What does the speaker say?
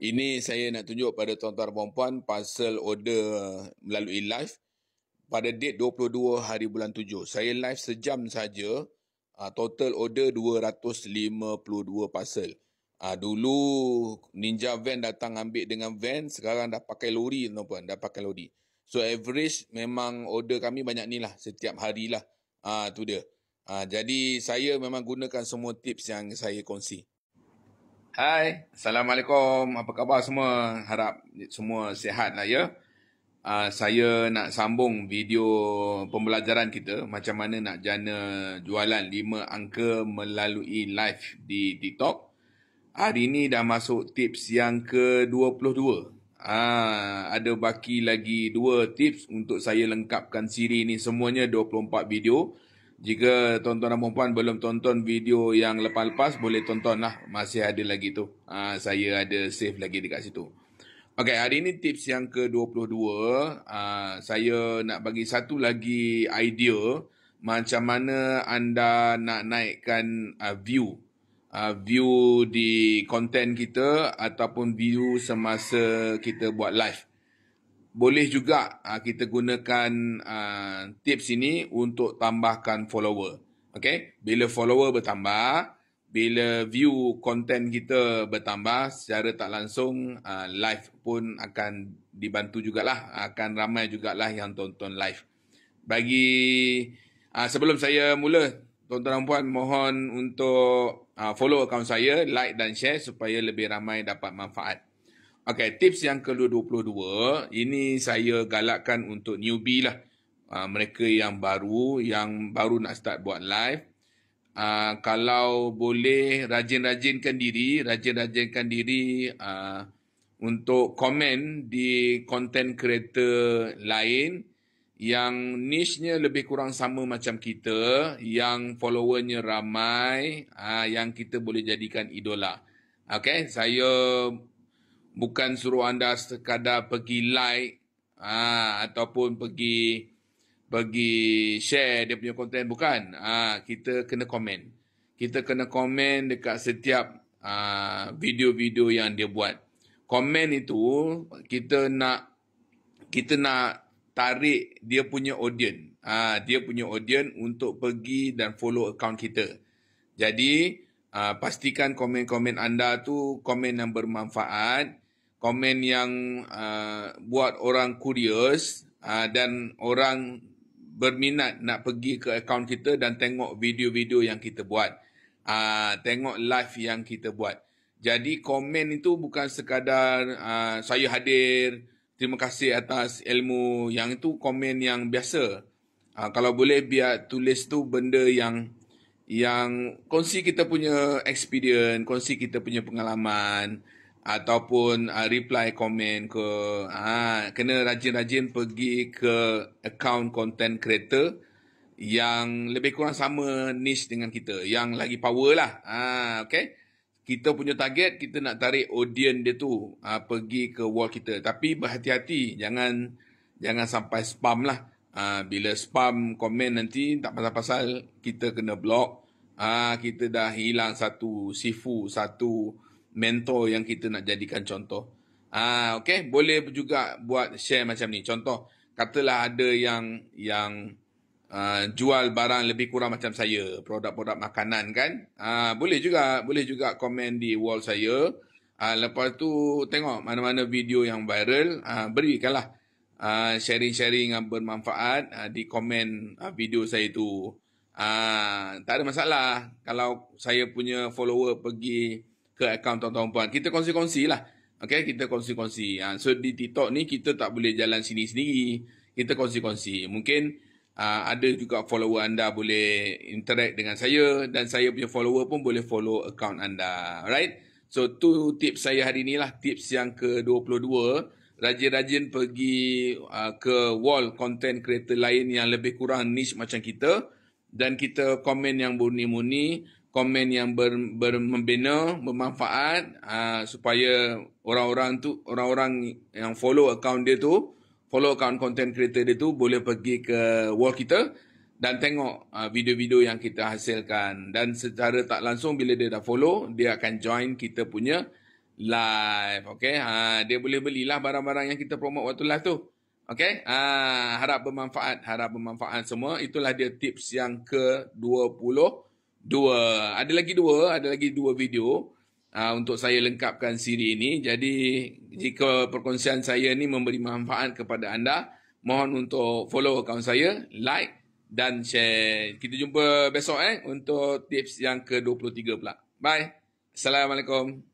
Ini saya nak tunjuk pada tuan-tuan dan puan parcel order melalui live pada date 22 hari bulan 7. Saya live sejam saja ah, total order 252 parcel. Ah, dulu Ninja Van datang ambil dengan van, sekarang dah pakai lori tuan-tuan, dah pakai lori. So average memang order kami banyak ni lah setiap hari lah. Ah tu dia. Ah jadi saya memang gunakan semua tips yang saya kongsi. Hai, Assalamualaikum. Apa khabar semua? Harap semua sihat lah ya. Uh, saya nak sambung video pembelajaran kita macam mana nak jana jualan 5 angka melalui live di TikTok. Hari ni dah masuk tips yang ke-22. Uh, ah, ada baki lagi 2 tips untuk saya lengkapkan siri ni semuanya 24 video. Jika tuan-tuan dan puan-puan belum tonton video yang lepas-lepas, boleh tonton lah Masih ada lagi tu. Ha, saya ada save lagi dekat situ. Okay, hari ini tips yang ke-22. Ha, saya nak bagi satu lagi idea macam mana anda nak naikkan uh, view. Uh, view di konten kita ataupun view semasa kita buat live boleh juga uh, kita gunakan uh, tips ini untuk tambahkan follower. Okay, bila follower bertambah, bila view content kita bertambah, secara tak langsung uh, live pun akan dibantu jugalah. Akan ramai jugalah yang tonton live. Bagi uh, sebelum saya mula, tuan-tuan dan puan mohon untuk uh, follow akaun saya, like dan share supaya lebih ramai dapat manfaat. Okay, tips yang ke-22. Ini saya galakkan untuk newbie lah. Uh, ah, mereka yang baru, yang baru nak start buat live. Uh, kalau boleh rajin-rajinkan diri, rajin-rajinkan diri uh, untuk komen di content creator lain yang niche-nya lebih kurang sama macam kita, yang followernya ramai, uh, yang kita boleh jadikan idola. Okay, saya bukan suruh anda sekadar pergi like ha, ataupun pergi pergi share dia punya konten bukan ha, kita kena komen kita kena komen dekat setiap ha, video-video yang dia buat komen itu kita nak kita nak tarik dia punya audience ha, dia punya audience untuk pergi dan follow account kita jadi uh, pastikan komen-komen anda tu komen yang bermanfaat, komen yang uh, buat orang curious uh, dan orang berminat nak pergi ke akaun kita dan tengok video-video yang kita buat. Uh, tengok live yang kita buat. Jadi komen itu bukan sekadar uh, saya hadir, terima kasih atas ilmu. Yang itu komen yang biasa. Uh, kalau boleh biar tulis tu benda yang yang kongsi kita punya experience, kongsi kita punya pengalaman ataupun uh, reply komen ke ha, kena rajin-rajin pergi ke account content creator yang lebih kurang sama niche dengan kita yang lagi power lah ha, okay? kita punya target kita nak tarik audience dia tu uh, pergi ke wall kita tapi berhati-hati jangan jangan sampai spam lah Uh, bila spam komen nanti tak pasal-pasal kita kena block. Ah kita dah hilang satu sifu, satu mentor yang kita nak jadikan contoh. Ah okay boleh juga buat share macam ni. Contoh, katalah ada yang yang Uh, jual barang lebih kurang macam saya produk-produk makanan kan uh, boleh juga boleh juga komen di wall saya uh, lepas tu tengok mana-mana video yang viral uh, berikanlah Ah, sharing-sharing yang bermanfaat uh, di komen uh, video saya tu. Uh, tak ada masalah kalau saya punya follower pergi ke akaun tuan-tuan puan. Kita kongsi-kongsi lah. Okay, kita kongsi-kongsi. Uh, so di TikTok ni kita tak boleh jalan sini sendiri. Kita kongsi-kongsi. Mungkin uh, ada juga follower anda boleh interact dengan saya dan saya punya follower pun boleh follow akaun anda. Alright? So tu tips saya hari ni lah. Tips yang ke-22 rajin-rajin pergi uh, ke wall content creator lain yang lebih kurang niche macam kita dan kita komen yang murni-murni, komen yang ber, ber, membina, bermanfaat uh, supaya orang-orang tu, orang-orang yang follow account dia tu, follow account content creator dia tu boleh pergi ke wall kita dan tengok uh, video-video yang kita hasilkan dan secara tak langsung bila dia dah follow, dia akan join kita punya live. Okay. Ha, dia boleh belilah barang-barang yang kita promote waktu live tu. Okay. Ha, harap bermanfaat. Harap bermanfaat semua. Itulah dia tips yang ke-22. Ada lagi dua. Ada lagi dua video. Ha, untuk saya lengkapkan siri ini. Jadi jika perkongsian saya ni memberi manfaat kepada anda. Mohon untuk follow akaun saya. Like dan share. Kita jumpa besok eh untuk tips yang ke-23 pula. Bye. Assalamualaikum.